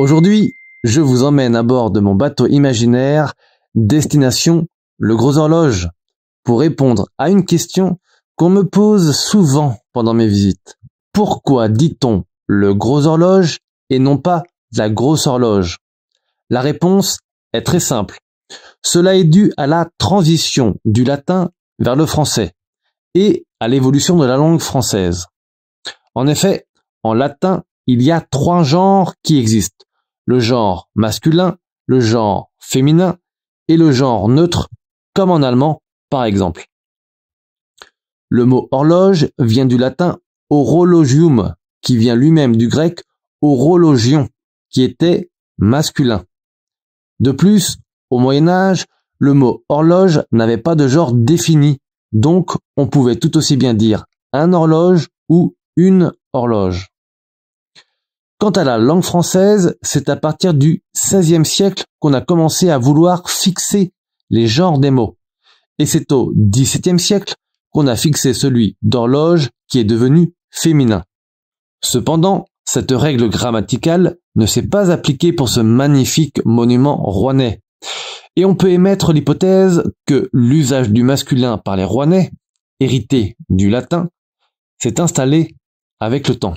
Aujourd'hui, je vous emmène à bord de mon bateau imaginaire, destination le gros horloge, pour répondre à une question qu'on me pose souvent pendant mes visites. Pourquoi dit-on le gros horloge et non pas la grosse horloge La réponse est très simple. Cela est dû à la transition du latin vers le français et à l'évolution de la langue française. En effet, en latin, il y a trois genres qui existent le genre masculin, le genre féminin et le genre neutre, comme en allemand par exemple. Le mot horloge vient du latin horologium, qui vient lui-même du grec horologion, qui était masculin. De plus, au Moyen Âge, le mot horloge n'avait pas de genre défini, donc on pouvait tout aussi bien dire un horloge ou une horloge. Quant à la langue française, c'est à partir du XVIe siècle qu'on a commencé à vouloir fixer les genres des mots. Et c'est au XVIIe siècle qu'on a fixé celui d'horloge qui est devenu féminin. Cependant, cette règle grammaticale ne s'est pas appliquée pour ce magnifique monument rouennais. Et on peut émettre l'hypothèse que l'usage du masculin par les rouennais, hérité du latin, s'est installé avec le temps.